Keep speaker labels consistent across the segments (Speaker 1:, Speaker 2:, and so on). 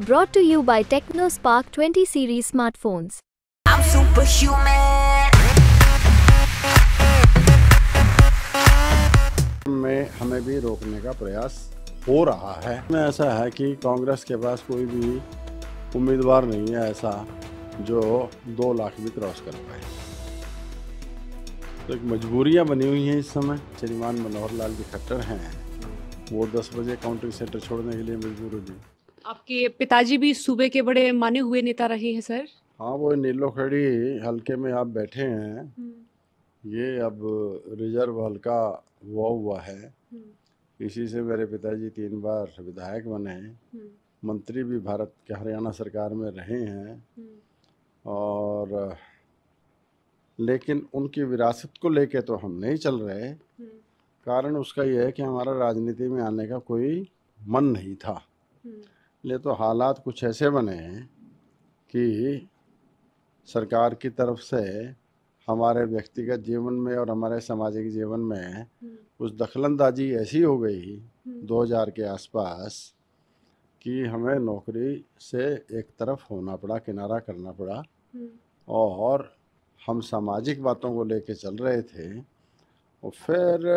Speaker 1: brought to you by Tecno 20 series smartphones. I'm superhuman.
Speaker 2: में हमें भी रोकने का प्रयास हो रहा है में ऐसा है कि कांग्रेस के पास कोई भी उम्मीदवार नहीं है ऐसा जो दो लाख भी क्रॉस कर पाए तो एक मजबूरियां बनी हुई हैं इस समय श्रीमान मनोहर लाल जी खट्टर हैं वो दस बजे काउंटिंग सेंटर छोड़ने के लिए मजबूर हो गई
Speaker 1: आपके पिताजी भी सूबे के बड़े माने हुए नेता रहे हैं सर
Speaker 2: हाँ वो नीलो खड़ी हल्के में आप बैठे हैं
Speaker 1: हम्म।
Speaker 2: ये अब रिजर्व हल्का हुआ हुआ है
Speaker 1: हम्म।
Speaker 2: इसी से मेरे पिताजी तीन बार विधायक बने हैं हम्म। मंत्री भी भारत के हरियाणा सरकार में रहे हैं और लेकिन उनकी विरासत को लेके तो हम नहीं चल रहे कारण उसका यह है कि हमारा राजनीति में आने का कोई मन नहीं था लिए तो हालात कुछ ऐसे बने हैं कि सरकार की तरफ से हमारे व्यक्तिगत जीवन में और हमारे सामाजिक जीवन में कुछ हम्म। दखलंदाजी ऐसी हो गई 2000 हम्म। के आसपास कि हमें नौकरी से एक तरफ होना पड़ा किनारा करना पड़ा हम्म। और हम सामाजिक बातों को लेके चल रहे थे और फिर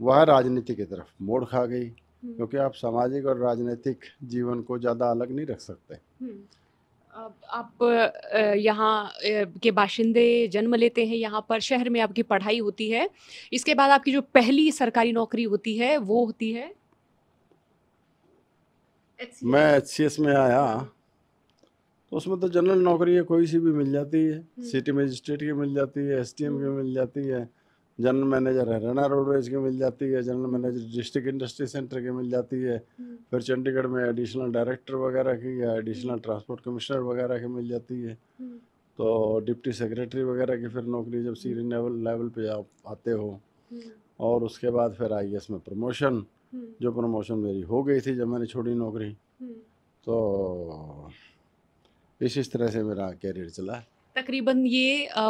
Speaker 2: वह राजनीति की तरफ मोड़ खा गई हम्म। क्योंकि आप सामाजिक और राजनीतिक जीवन को ज़्यादा अलग नहीं रख सकते
Speaker 1: हम्म। आप यहाँ के बाशिंदे जन्म लेते हैं यहाँ पर शहर में आपकी पढ़ाई होती है इसके बाद आपकी जो पहली सरकारी नौकरी होती है वो होती है HCS. मैं
Speaker 2: एच में आया तो उसमें तो जनरल नौकरी है कोई सी भी मिल जाती है हम्म। सिटी मजिस्ट्रेट की मिल जाती है एस की मिल जाती है जनरल मैनेजर हरियाणा रोडवेज की मिल जाती है general manager district industry centre की मिल जाती है हम्म। फिर चंडीगढ़ में एडिशनल डायरेक्टर वगैरह की या एडिशनल ट्रांसपोर्ट कमिश्नर वगैरह की मिल जाती है हम्म। तो डिप्टी सेक्रेटरी वगैरह की फिर नौकरी जब सीनियर लेवल लेवल पे आप आते हो हम्म। और उसके बाद फिर आई में प्रमोशन जो प्रमोशन मेरी हो गई थी जब मैंने छोड़ी नौकरी तो इस तरह से मेरा कैरियर चला है
Speaker 1: तकरीबन ये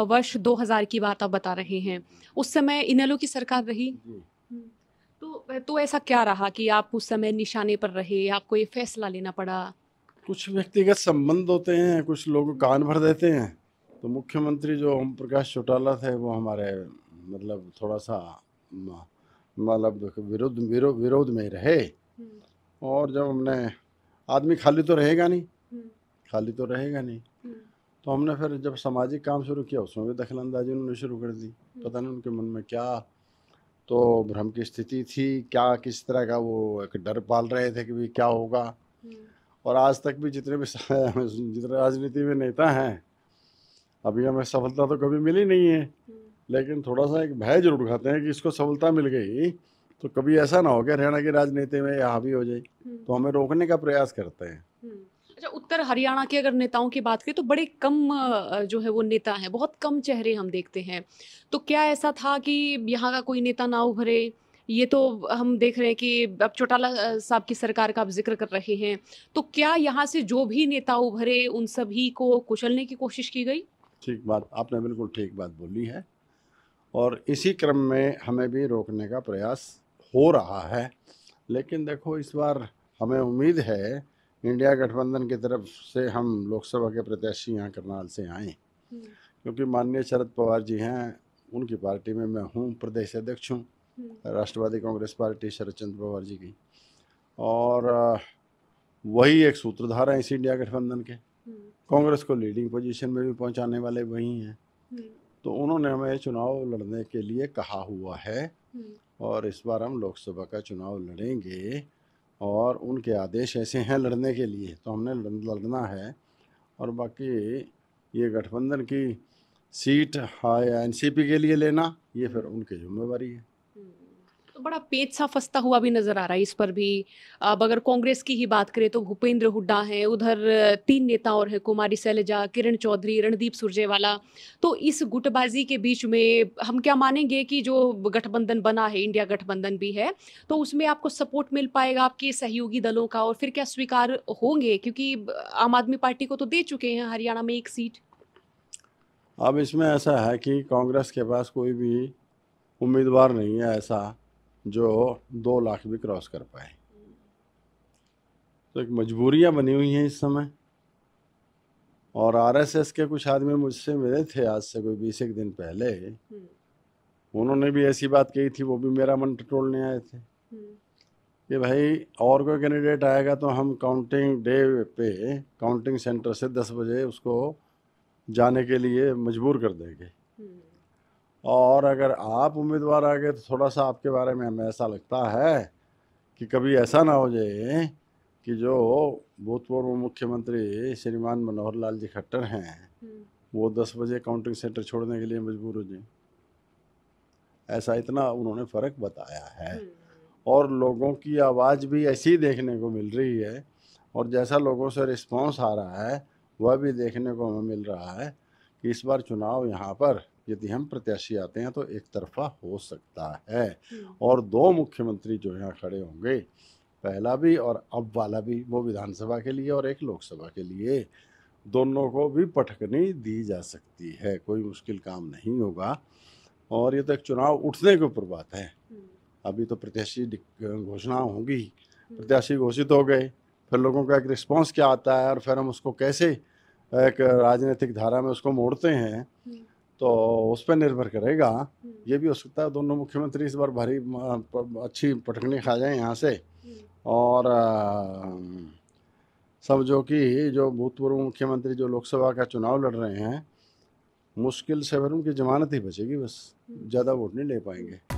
Speaker 1: वर्ष 2000 की बात आप बता रहे हैं उस समय इनेलो की सरकार रही हम्म। तो तो ऐसा क्या रहा कि आप उस समय निशाने पर रहे आपको ये फैसला लेना पड़ा
Speaker 2: कुछ व्यक्तिगत संबंध होते हैं कुछ लोग कान भर देते हैं तो मुख्यमंत्री जो ओम प्रकाश चौटाला थे वो हमारे मतलब थोड़ा सा मतलब विरोध विरोध विरोध में रहे हम्म। और जब हमने आदमी खाली तो रहेगा नहीं हम्म। खाली तो रहेगा नहीं तो हमने फिर जब सामाजिक काम शुरू किया उसमें भी दखल अंदाजी उन्होंने शुरू कर दी हम्म। पता नहीं उनके मन में क्या तो भ्रम की स्थिति थी क्या किस तरह का वो एक डर पाल रहे थे कि भी क्या होगा हम्म। और आज तक भी जितने भी जितने राजनीति में नेता हैं अभी हमें सफलता तो कभी मिली नहीं है हम्म। लेकिन थोड़ा सा एक भय जरूर खाते हैं कि इसको सफलता मिल गई तो कभी ऐसा ना हो कि हरियाणा की राजनीति में यहाँ भी हो जाए तो हमें रोकने का प्रयास करते हैं
Speaker 1: अच्छा उत्तर हरियाणा के अगर नेताओं की बात करें तो बड़े कम जो है वो नेता हैं बहुत कम चेहरे हम देखते हैं तो क्या ऐसा था कि यहाँ का कोई नेता ना उभरे ये तो हम देख रहे हैं कि अब चौटाला साहब की सरकार का आप जिक्र कर रहे हैं तो क्या यहाँ से जो भी नेता उभरे उन सभी को कुचलने की कोशिश की गई
Speaker 2: ठीक बात आपने बिल्कुल ठीक बात बोली है और इसी क्रम में हमें भी रोकने का प्रयास हो रहा है लेकिन देखो इस बार हमें उम्मीद है इंडिया गठबंधन की तरफ से हम लोकसभा के प्रत्याशी यहाँ करनाल से आए हम्म। क्योंकि माननीय शरद पवार जी हैं उनकी पार्टी में मैं हूँ प्रदेश अध्यक्ष हूँ हम्म। राष्ट्रवादी कांग्रेस पार्टी शरद चंद्र पवार जी की और वही एक सूत्रधार हैं इस इंडिया गठबंधन के हम्म। कांग्रेस को लीडिंग पोजीशन में भी पहुंचाने वाले वही हैं तो उन्होंने हमें चुनाव लड़ने के लिए कहा हुआ है और इस बार हम लोकसभा का चुनाव लड़ेंगे और उनके आदेश ऐसे हैं लड़ने के लिए तो हमने लड़ना है और बाकी ये गठबंधन की सीट हाई एन के लिए लेना ये फिर उनकी जिम्मेवारी है
Speaker 1: तो बड़ा पेच सा फंसता हुआ भी नजर आ रहा है इस पर भी अब अगर कांग्रेस की ही बात करें तो भूपेंद्र हुड्डा हैं उधर तीन नेता और हैं कुमारी सैलजा किरण चौधरी रणदीप सुरजेवाला तो इस गुटबाजी के बीच में हम क्या मानेंगे कि जो गठबंधन बना है इंडिया गठबंधन भी है तो उसमें आपको सपोर्ट मिल पाएगा आपके सहयोगी दलों का और फिर क्या स्वीकार होंगे क्योंकि आम आदमी पार्टी को तो दे चुके हैं हरियाणा में एक सीट
Speaker 2: अब इसमें ऐसा है कि कांग्रेस के पास कोई भी उम्मीदवार नहीं है ऐसा जो दो लाख भी क्रॉस कर पाए तो एक मजबूरियाँ बनी हुई हैं इस समय और आरएसएस के कुछ आदमी मुझसे मिले थे आज से कोई बीस एक दिन पहले
Speaker 1: हम्म।
Speaker 2: उन्होंने भी ऐसी बात कही थी वो भी मेरा मन टटोलने आए थे हम्म। कि भाई और कोई कैंडिडेट आएगा तो हम काउंटिंग डे पे काउंटिंग सेंटर से दस बजे उसको जाने के लिए मजबूर कर देंगे हम्म। और अगर आप उम्मीदवार आ गए तो थोड़ा सा आपके बारे में हमें ऐसा लगता है कि कभी ऐसा ना हो जाए कि जो भूतपूर्व मुख्यमंत्री श्रीमान मनोहर लाल जी खट्टर हैं हम्म। वो दस बजे काउंटिंग सेंटर छोड़ने के लिए मजबूर हो जाए ऐसा इतना उन्होंने फ़र्क बताया है हम्म। और लोगों की आवाज़ भी ऐसी देखने को मिल रही है और जैसा लोगों से रिस्पांस आ रहा है वह भी देखने को हमें मिल रहा है कि इस बार चुनाव यहाँ पर यदि हम प्रत्याशी आते हैं तो एक तरफा हो सकता है हम्म। और दो मुख्यमंत्री जो यहाँ खड़े होंगे पहला भी और अब वाला भी वो विधानसभा के लिए और एक लोकसभा के लिए दोनों को भी पटकनी दी जा सकती है कोई मुश्किल काम नहीं होगा और ये तो एक चुनाव उठने के ऊपर बात है हम्म। अभी तो प्रत्याशी घोषणा होगी हम्म। प्रत्याशी घोषित हो गए फिर लोगों का एक रिस्पॉन्स क्या आता है और फिर हम उसको कैसे एक राजनीतिक धारा में उसको मोड़ते हैं तो उस पर निर्भर करेगा हम्म। ये भी हो सकता है दोनों मुख्यमंत्री इस बार भारी अच्छी पटकनी खा जाए यहाँ से हम्म। और सब जो कि जो भूतपूर्व मुख्यमंत्री जो लोकसभा का चुनाव लड़ रहे हैं मुश्किल से भर उनकी जमानत ही बचेगी बस हम्म। ज़्यादा वोट नहीं ले पाएंगे